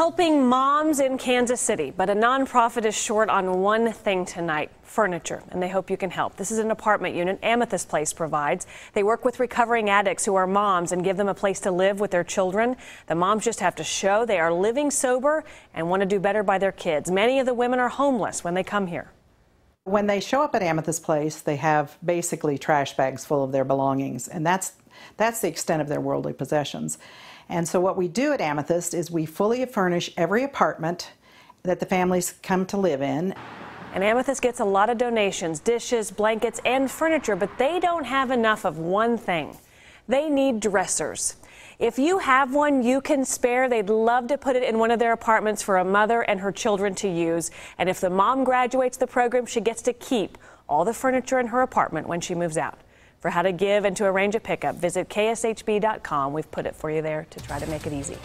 Helping moms in Kansas City, but a nonprofit is short on one thing tonight furniture, and they hope you can help. This is an apartment unit Amethyst Place provides. They work with recovering addicts who are moms and give them a place to live with their children. The moms just have to show they are living sober and want to do better by their kids. Many of the women are homeless when they come here. When they show up at Amethyst Place, they have basically trash bags full of their belongings, and that's that's the extent of their worldly possessions. And so what we do at Amethyst is we fully furnish every apartment that the families come to live in. And Amethyst gets a lot of donations, dishes, blankets, and furniture, but they don't have enough of one thing. They need dressers. If you have one you can spare, they'd love to put it in one of their apartments for a mother and her children to use. And if the mom graduates the program, she gets to keep all the furniture in her apartment when she moves out. For how to give and to arrange a pickup, visit kshb.com. We've put it for you there to try to make it easy.